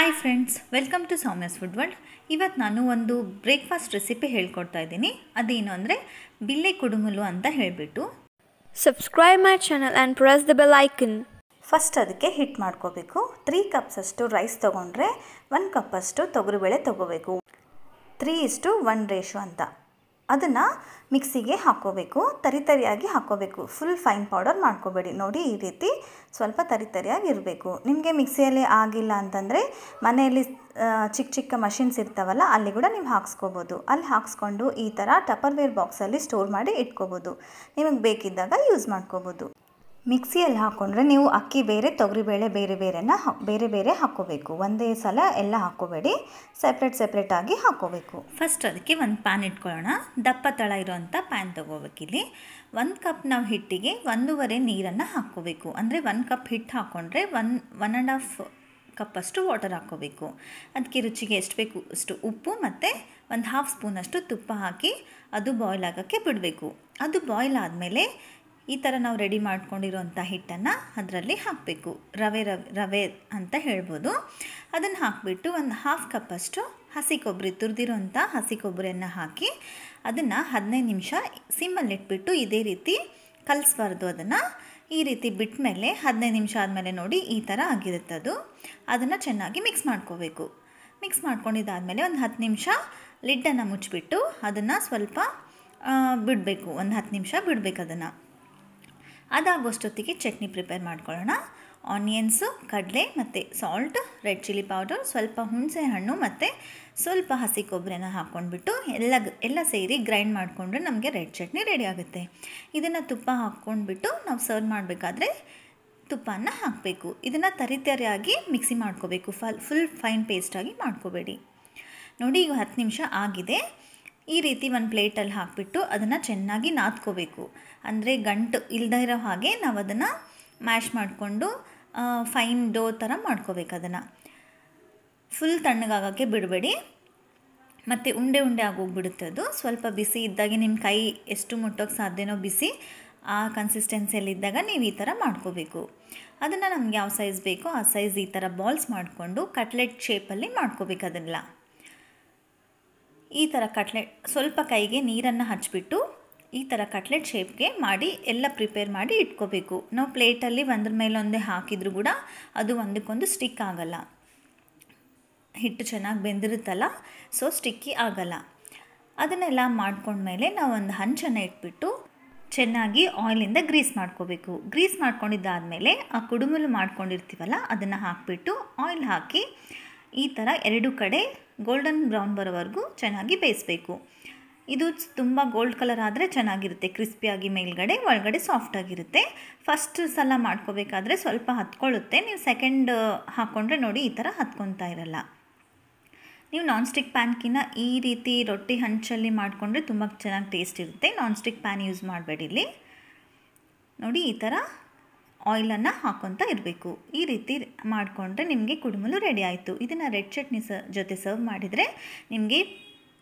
hi friends welcome to Soumya's food world ಇವತ್ತು ನಾನು ಒಂದು ಬ್ರೇಕ್ಫಾಸ್ಟ್ ರೆಸಿಪಿ ಹೇಳ್ಕೊಡ್ತಾ ಇದ್ದೀನಿ ಅದೇನು ಅಂದರೆ ಬಿಲ್ಲೆ ಕುಡುಮುಲು ಅಂತ ಹೇಳಿಬಿಟ್ಟು subscribe my channel and press the bell icon first ಅದಕ್ಕೆ ಹಿಟ್ ಮಾಡ್ಕೋಬೇಕು ತ್ರೀ ಕಪ್ಸ್ ಅಷ್ಟು ರೈಸ್ ತೊಗೊಂಡ್ರೆ ಒನ್ ಅಷ್ಟು ತೊಗರಿಬೇಳೆ ತೊಗೋಬೇಕು ತ್ರೀ ಇಷ್ಟು ಒನ್ ರೇಷು ಅಂತ ಅದನ್ನು ಮಿಕ್ಸಿಗೆ ಹಾಕ್ಕೋಬೇಕು ತರಿತರಿಯಾಗಿ ಹಾಕ್ಕೋಬೇಕು ಫುಲ್ ಫೈನ್ ಪೌಡರ್ ಮಾಡ್ಕೋಬೇಡಿ ನೋಡಿ ಈ ರೀತಿ ಸ್ವಲ್ಪ ತರಿತರಿಯಾಗಿ ಇರಬೇಕು ನಿಮಗೆ ಮಿಕ್ಸಿಯಲ್ಲಿ ಆಗಿಲ್ಲ ಅಂತಂದರೆ ಮನೆಯಲ್ಲಿ ಚಿಕ್ಕ ಚಿಕ್ಕ ಮಷಿನ್ಸ್ ಇರ್ತಾವಲ್ಲ ಅಲ್ಲಿ ಕೂಡ ನೀವು ಹಾಕ್ಸ್ಕೋಬೋದು ಅಲ್ಲಿ ಹಾಕ್ಸ್ಕೊಂಡು ಈ ಥರ ಟಪರ್ವೇರ್ ಬಾಕ್ಸಲ್ಲಿ ಸ್ಟೋರ್ ಮಾಡಿ ಇಟ್ಕೋಬೋದು ನಿಮಗೆ ಬೇಕಿದ್ದಾಗ ಯೂಸ್ ಮಾಡ್ಕೋಬೋದು ಮಿಕ್ಸಿಯಲ್ಲಿ ಹಾಕ್ಕೊಂಡ್ರೆ ನೀವು ಅಕ್ಕಿ ಬೇರೆ ತೊಗರಿಬೇಳೆ ಬೇರೆ ಬೇರೆನ ಬೇರೆ ಬೇರೆ ಹಾಕ್ಕೋಬೇಕು ಒಂದೇ ಸಲ ಎಲ್ಲ ಹಾಕ್ಕೋಬೇಡಿ ಸಪ್ರೇಟ್ ಆಗಿ ಹಾಕ್ಕೋಬೇಕು ಫಸ್ಟ್ ಅದಕ್ಕೆ ಒಂದು ಪ್ಯಾನ್ ಇಟ್ಕೊಳ್ಳೋಣ ದಪ್ಪ ತಳ ಇರೋವಂಥ ಪ್ಯಾನ್ ತೊಗೋಬೇಕಿಲ್ಲಿ ಒಂದು ಕಪ್ ನಾವು ಹಿಟ್ಟಿಗೆ ಒಂದೂವರೆ ನೀರನ್ನು ಹಾಕ್ಕೋಬೇಕು ಅಂದರೆ ಒಂದು ಕಪ್ ಹಿಟ್ಟು ಹಾಕ್ಕೊಂಡ್ರೆ ಒನ್ ಒನ್ ಆ್ಯಂಡ್ ಹಾಫ್ ಕಪ್ಪಷ್ಟು ವಾಟರ್ ಹಾಕ್ಕೋಬೇಕು ಅದಕ್ಕೆ ರುಚಿಗೆ ಎಷ್ಟು ಬೇಕು ಅಷ್ಟು ಉಪ್ಪು ಮತ್ತು ಒಂದು ಹಾಫ್ ಸ್ಪೂನಷ್ಟು ತುಪ್ಪ ಹಾಕಿ ಅದು ಬಾಯ್ಲ್ ಆಗೋಕ್ಕೆ ಬಿಡಬೇಕು ಅದು ಬಾಯ್ಲ್ ಆದಮೇಲೆ ಈ ಥರ ನಾವು ರೆಡಿ ಮಾಡ್ಕೊಂಡಿರೋಂಥ ಹಿಟ್ಟನ್ನು ಅದರಲ್ಲಿ ಹಾಕಬೇಕು ರವೆ ರವೆ ರವೆ ಅಂತ ಹೇಳ್ಬೋದು ಅದನ್ನು ಹಾಕಿಬಿಟ್ಟು ಒಂದು ಹಾಫ್ ಕಪ್ಪಷ್ಟು ಹಸಿ ಕೊಬ್ಬರಿ ತುರಿದಿರೋಂಥ ಹಸಿ ಕೊಬ್ಬರಿಯನ್ನು ಹಾಕಿ ಅದನ್ನು ಹದಿನೈದು ನಿಮಿಷ ಸಿಮ್ಮಲ್ಲಿಟ್ಬಿಟ್ಟು ಇದೇ ರೀತಿ ಕಲಿಸ್ಬಾರ್ದು ಅದನ್ನು ಈ ರೀತಿ ಬಿಟ್ಟ ಮೇಲೆ ಹದಿನೈದು ನಿಮಿಷ ಆದಮೇಲೆ ನೋಡಿ ಈ ಥರ ಆಗಿರುತ್ತೆ ಅದು ಅದನ್ನು ಚೆನ್ನಾಗಿ ಮಿಕ್ಸ್ ಮಾಡ್ಕೋಬೇಕು ಮಿಕ್ಸ್ ಮಾಡ್ಕೊಂಡಿದ್ದಾದಮೇಲೆ ಒಂದು ಹತ್ತು ನಿಮಿಷ ಲಿಡ್ಡನ್ನು ಮುಚ್ಚಿಬಿಟ್ಟು ಅದನ್ನು ಸ್ವಲ್ಪ ಬಿಡಬೇಕು ಒಂದು ಹತ್ತು ನಿಮಿಷ ಬಿಡಬೇಕು ಅದನ್ನು ಅದಾಗುವಷ್ಟೊತ್ತಿಗೆ ಚಟ್ನಿ ಪ್ರಿಪೇರ್ ಮಾಡ್ಕೊಳ್ಳೋಣ ಆನಿಯನ್ಸು ಕಡಲೆ ಮತ್ತು ಸಾಲ್ಟ್ ರೆಡ್ ಚಿಲ್ಲಿ ಪೌಡರ್ ಸ್ವಲ್ಪ ಹುಣಸೆ ಹಣ್ಣು ಮತ್ತು ಸ್ವಲ್ಪ ಹಸಿ ಕೊಬ್ಬರಿನ ಹಾಕ್ಕೊಂಡ್ಬಿಟ್ಟು ಎಲ್ಲ ಎಲ್ಲ ಸೇರಿ ಗ್ರೈಂಡ್ ಮಾಡಿಕೊಂಡ್ರೆ ನಮಗೆ ರೆಡ್ ಚಟ್ನಿ ರೆಡಿ ಆಗುತ್ತೆ ಇದನ್ನು ತುಪ್ಪ ಹಾಕ್ಕೊಂಡ್ಬಿಟ್ಟು ನಾವು ಸರ್ವ್ ಮಾಡಬೇಕಾದ್ರೆ ತುಪ್ಪನ ಹಾಕಬೇಕು ಇದನ್ನು ತರಿತರಿಯಾಗಿ ಮಿಕ್ಸಿ ಮಾಡ್ಕೋಬೇಕು ಫಲ್ ಫುಲ್ ಫೈನ್ ಪೇಸ್ಟಾಗಿ ಮಾಡ್ಕೋಬೇಡಿ ನೋಡಿ ಈಗ ಹತ್ತು ನಿಮಿಷ ಆಗಿದೆ ಈ ರೀತಿ ಒಂದು ಪ್ಲೇಟಲ್ಲಿ ಹಾಕಿಬಿಟ್ಟು ಅದನ್ನು ಚೆನ್ನಾಗಿ ನಾದ್ಕೋಬೇಕು ಅಂದರೆ ಗಂಟು ಇಲ್ಲದೇ ಇರೋ ಹಾಗೆ ನಾವು ಅದನ್ನು ಮ್ಯಾಶ್ ಮಾಡಿಕೊಂಡು ಫೈನ್ ಡೋ ಥರ ಮಾಡ್ಕೋಬೇಕು ಅದನ್ನು ಫುಲ್ ತಣ್ಣಗಾಗೋಕ್ಕೆ ಬಿಡಬೇಡಿ ಮತ್ತು ಉಂಡೆ ಉಂಡೆ ಆಗೋಗ್ಬಿಡುತ್ತೆ ಅದು ಸ್ವಲ್ಪ ಬಿಸಿ ಇದ್ದಾಗೆ ನಿಮ್ಮ ಕೈ ಎಷ್ಟು ಮುಟ್ಟೋಕ್ಕೆ ಸಾಧ್ಯನೋ ಬಿಸಿ ಆ ಕನ್ಸಿಸ್ಟೆನ್ಸಿಯಲ್ಲಿದ್ದಾಗ ನೀವು ಈ ಥರ ಮಾಡ್ಕೋಬೇಕು ಅದನ್ನು ನಮ್ಗೆ ಯಾವ ಸೈಜ್ ಬೇಕೋ ಆ ಸೈಜ್ ಈ ಥರ ಬಾಲ್ಸ್ ಮಾಡಿಕೊಂಡು ಕಟ್ಲೆಟ್ ಶೇಪಲ್ಲಿ ಮಾಡ್ಕೋಬೇಕು ಅದನ್ನೆಲ್ಲ ಈ ಥರ ಕಟ್ಲೆಟ್ ಸ್ವಲ್ಪ ಕೈಗೆ ನೀರನ್ನು ಹಚ್ಚಿಬಿಟ್ಟು ಈ ಥರ ಕಟ್ಲೆಟ್ ಶೇಪ್ಗೆ ಮಾಡಿ ಎಲ್ಲ ಪ್ರಿಪೇರ್ ಮಾಡಿ ಇಟ್ಕೋಬೇಕು ನಾವು ಪ್ಲೇಟಲ್ಲಿ ಒಂದ್ರ ಮೇಲೊಂದೇ ಹಾಕಿದ್ರು ಕೂಡ ಅದು ಒಂದಕ್ಕೊಂದು ಸ್ಟಿಕ್ ಆಗಲ್ಲ ಹಿಟ್ಟು ಚೆನ್ನಾಗಿ ಬೆಂದಿರುತ್ತಲ್ಲ ಸೊ ಸ್ಟಿಕ್ಕಿ ಆಗಲ್ಲ ಅದನ್ನೆಲ್ಲ ಮಾಡ್ಕೊಂಡ್ಮೇಲೆ ನಾವು ಒಂದು ಹಂಚನ್ನು ಇಟ್ಬಿಟ್ಟು ಚೆನ್ನಾಗಿ ಆಯಿಲಿಂದ ಗ್ರೀಸ್ ಮಾಡ್ಕೋಬೇಕು ಗ್ರೀಸ್ ಮಾಡ್ಕೊಂಡಿದ್ದಾದಮೇಲೆ ಆ ಕುಡುಮಲು ಮಾಡ್ಕೊಂಡಿರ್ತೀವಲ್ಲ ಅದನ್ನು ಹಾಕಿಬಿಟ್ಟು ಆಯಿಲ್ ಹಾಕಿ ಈ ಥರ ಎರಡು ಕಡೆ ಗೋಲ್ಡನ್ ಬ್ರೌನ್ ಬರೋವರೆಗೂ ಚೆನ್ನಾಗಿ ಬೇಯಿಸಬೇಕು ಇದು ತುಂಬ ಗೋಲ್ಡ್ ಕಲರ್ ಆದರೆ ಚೆನ್ನಾಗಿರುತ್ತೆ ಕ್ರಿಸ್ಪಿಯಾಗಿ ಮೇಲ್ಗಡೆ ಒಳಗಡೆ ಸಾಫ್ಟಾಗಿರುತ್ತೆ ಫಸ್ಟ್ ಸಲ ಮಾಡ್ಕೋಬೇಕಾದ್ರೆ ಸ್ವಲ್ಪ ಹತ್ಕೊಳ್ಳುತ್ತೆ ನೀವು ಸೆಕೆಂಡ್ ಹಾಕ್ಕೊಂಡ್ರೆ ನೋಡಿ ಈ ಥರ ಹತ್ಕೊತಾ ಇರಲ್ಲ ನೀವು ನಾನ್ ಸ್ಟಿಕ್ ಪ್ಯಾನ್ಕಿನ್ನ ಈ ರೀತಿ ರೊಟ್ಟಿ ಹಂಚಲ್ಲಿ ಮಾಡಿಕೊಂಡ್ರೆ ತುಂಬ ಚೆನ್ನಾಗಿ ಟೇಸ್ಟ್ ಇರುತ್ತೆ ನಾನ್ ಸ್ಟಿಕ್ ಪ್ಯಾನ್ ಯೂಸ್ ಮಾಡಬೇಡಿ ಇಲ್ಲಿ ನೋಡಿ ಈ ಥರ ಆಯಿಲನ್ನು ಹಾಕೊತಾ ಇರಬೇಕು ಈ ರೀತಿ ಮಾಡಿಕೊಂಡ್ರೆ ನಿಮಗೆ ಕುಡುಮಲು ರೆಡಿ ಆಯಿತು ಇದನ್ನು ರೆಡ್ ಚಟ್ನಿ ಸ ಜೊತೆ ಸರ್ವ್ ಮಾಡಿದರೆ ನಿಮಗೆ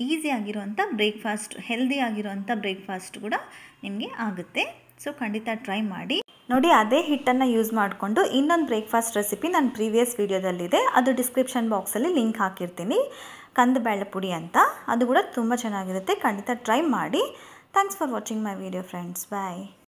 ಈಸಿಯಾಗಿರುವಂಥ ಬ್ರೇಕ್ಫಾಸ್ಟ್ ಹೆಲ್ದಿ ಆಗಿರುವಂಥ ಬ್ರೇಕ್ಫಾಸ್ಟ್ ಕೂಡ ನಿಮಗೆ ಆಗುತ್ತೆ ಸೊ ಖಂಡಿತ ಟ್ರೈ ಮಾಡಿ ನೋಡಿ ಅದೇ ಹಿಟ್ಟನ್ನು ಯೂಸ್ ಮಾಡಿಕೊಂಡು ಇನ್ನೊಂದು ಬ್ರೇಕ್ಫಾಸ್ಟ್ ರೆಸಿಪಿ ನನ್ನ ಪ್ರೀವಿಯಸ್ ವೀಡಿಯೋದಲ್ಲಿದೆ ಅದು ಡಿಸ್ಕ್ರಿಪ್ಷನ್ ಬಾಕ್ಸಲ್ಲಿ ಲಿಂಕ್ ಹಾಕಿರ್ತೀನಿ ಕಂದಬೇಳೆ ಪುಡಿ ಅಂತ ಅದು ಕೂಡ ತುಂಬ ಚೆನ್ನಾಗಿರುತ್ತೆ ಖಂಡಿತ ಟ್ರೈ ಮಾಡಿ thanks for watching my video friends bye